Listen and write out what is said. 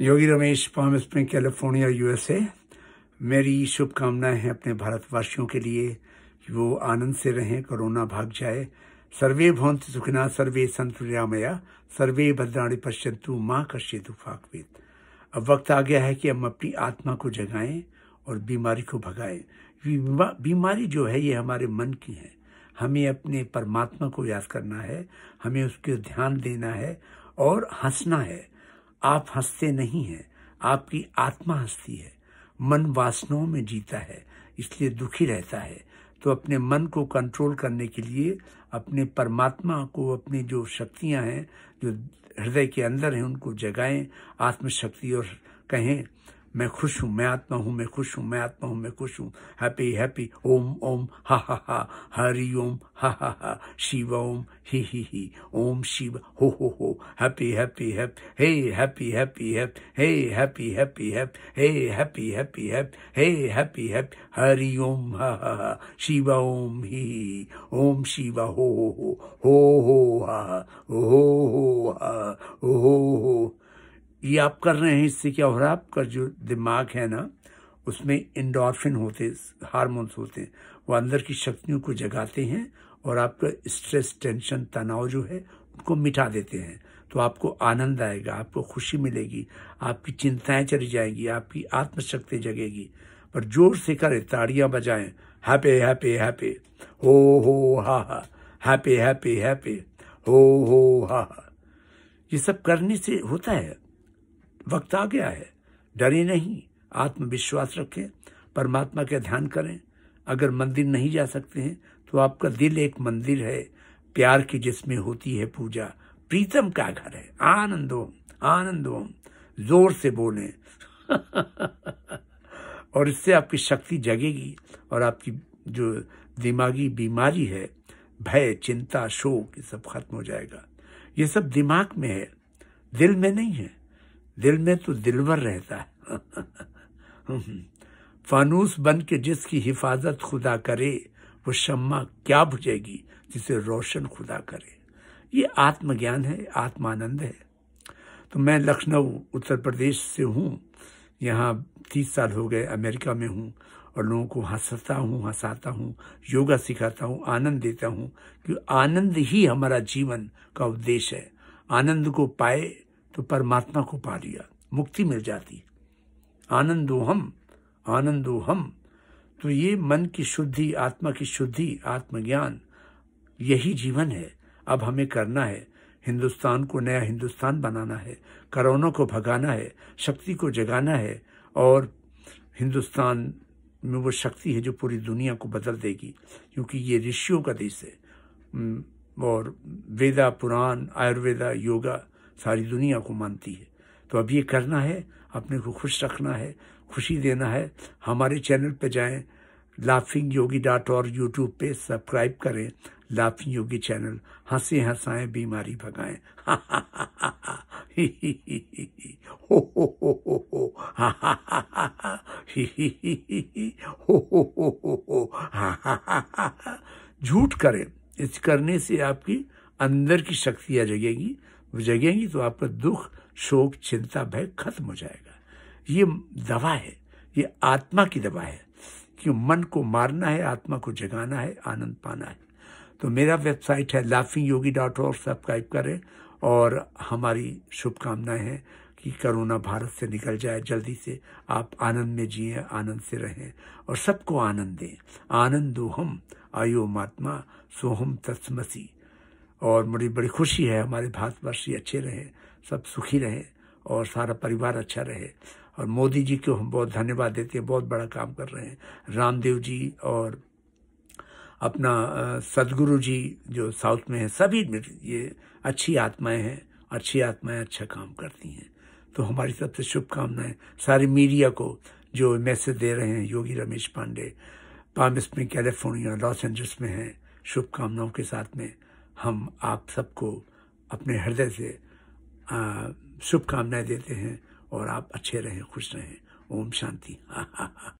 योगी Ramesh palm spring California USA मेरी शुभकामनाएं हैं अपने भारतवासियों के लिए वो आनंद से रहें कोरोना भाग जाए सर्वे भवंत सुखिना सर्वे संत रामया सर्वे भद्राणी पश्यंतु माँ कश्य फाकवेद अब वक्त आ गया है कि हम अपनी आत्मा को जगाएं और बीमारी को भगाएं बीमारी जो है ये हमारे मन की है हमें अपने परमात्मा को याद करना है हमें उसके ध्यान देना है और हंसना है आप हंसते नहीं हैं आपकी आत्मा हंसती है मन वासनाओं में जीता है इसलिए दुखी रहता है तो अपने मन को कंट्रोल करने के लिए अपने परमात्मा को अपनी जो शक्तियां हैं जो हृदय के अंदर हैं उनको जगाएं आत्मशक्ति और कहें मैं खुश हूँ मैं आत्मा हूँ मैं खुश हूँ मैं आत्मा हूँ मैं खुश हूँ हैप्पी हैप्पी ओम ओम हा हा हा हरि ओम हा हा हा शिव ओम ही ही ही ओम शिव हो हो हो happy happy hap hey happy happy hap hey happy happy hap hey happy happy hap hey happy hap Hari Om हा हा हा शिव ओम ही ओम शिव हो हो हो हो हो हा हो हो हा हो हो ये आप कर रहे हैं इससे क्या हो रहा है आपका जो दिमाग है ना उसमें इंडोर्फिन होते हारमोन्स होते हैं वो अंदर की शक्तियों को जगाते हैं और आपका स्ट्रेस टेंशन तनाव जो है उनको मिटा देते हैं तो आपको आनंद आएगा आपको खुशी मिलेगी आपकी चिंताएं चली जाएंगी आपकी आत्मशक्ति जगेगी पर जोर से करें ताड़ियाँ बजाएं हैप्पे हैपे हैपे हो हो हा हा हैप्पे हैप्पे हैप्पे हो हो हा हा ये सब करने से होता है वक्त आ गया है डरे नहीं आत्मविश्वास रखें परमात्मा का ध्यान करें अगर मंदिर नहीं जा सकते हैं तो आपका दिल एक मंदिर है प्यार की जिसमें होती है पूजा प्रीतम का घर है आनंद ओम आनंद ओम जोर से बोलें और इससे आपकी शक्ति जगेगी और आपकी जो दिमागी बीमारी है भय चिंता शोक ये सब खत्म हो जाएगा ये सब दिमाग में है दिल में नहीं है दिल में तो दिलवर रहता है फानूस बन के जिसकी हिफाजत खुदा करे वो शम्मा क्या बुझेगी जिसे रोशन खुदा करे ये आत्मज्ञान है आत्मानंद है तो मैं लखनऊ उत्तर प्रदेश से हूँ यहाँ तीस साल हो गए अमेरिका में हूँ और लोगों को हंसता हूँ हंसाता हूँ योगा सिखाता हूँ आनंद देता हूँ क्योंकि आनंद ही हमारा जीवन का उद्देश्य है आनंद को पाए तो परमात्मा को पा लिया मुक्ति मिल जाती आनंदो हम आनंदो हम तो ये मन की शुद्धि आत्मा की शुद्धि आत्मज्ञान यही जीवन है अब हमें करना है हिंदुस्तान को नया हिंदुस्तान बनाना है करोना को भगाना है शक्ति को जगाना है और हिंदुस्तान में वो शक्ति है जो पूरी दुनिया को बदल देगी क्योंकि ये ऋषियों का देश है और वेदा पुराण आयुर्वेदा योगा सारी दुनिया को मानती है तो अब ये करना है अपने को खुश रखना है खुशी देना है हमारे चैनल पे जाएं laughing Yogi dot org YouTube पे सब्सक्राइब करें लाफिंग योगी चैनल हंसे हंसाए बीमारी भगाएं हो झूठ करें इस करने से आपकी अंदर की शक्तियां जगेगी वो जगेंगी तो आपका दुख शोक चिंता भय खत्म हो जाएगा ये दवा है ये आत्मा की दवा है कि मन को मारना है आत्मा को जगाना है आनंद पाना है तो मेरा वेबसाइट है laughing Yogi dot org subscribe करें और हमारी शुभकामनाएं हैं कि कोरोना भारत से निकल जाए जल्दी से आप आनंद में जिए आनंद से रहें और सबको आनंद दें आनंद दो हम आयो मात्मा सोहम तत्मसी और बड़ी बड़ी खुशी है हमारे भारतवर्षी अच्छे रहे सब सुखी रहे और सारा परिवार अच्छा रहे और मोदी जी को हम बहुत धन्यवाद देते हैं बहुत बड़ा काम कर रहे हैं रामदेव जी और अपना सदगुरु जी जो साउथ में हैं सभी ये अच्छी आत्माएं हैं अच्छी आत्माएं अच्छा काम करती हैं तो हमारी सबसे शुभकामनाएं सारी मीडिया को जो मैसेज दे रहे हैं योगी रमेश पांडे पाम में कैलिफोर्निया लॉस एंजल्स में हैं शुभकामनाओं के साथ में हम आप सबको अपने हृदय से शुभकामनाएं देते हैं और आप अच्छे रहें खुश रहें ओम शांति हाँ हाँ हाँ